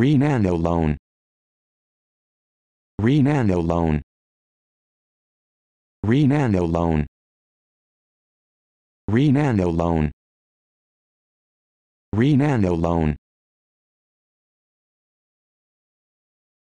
Renanolone. Renanolone. Renanolone. Renanolone. Renanolone.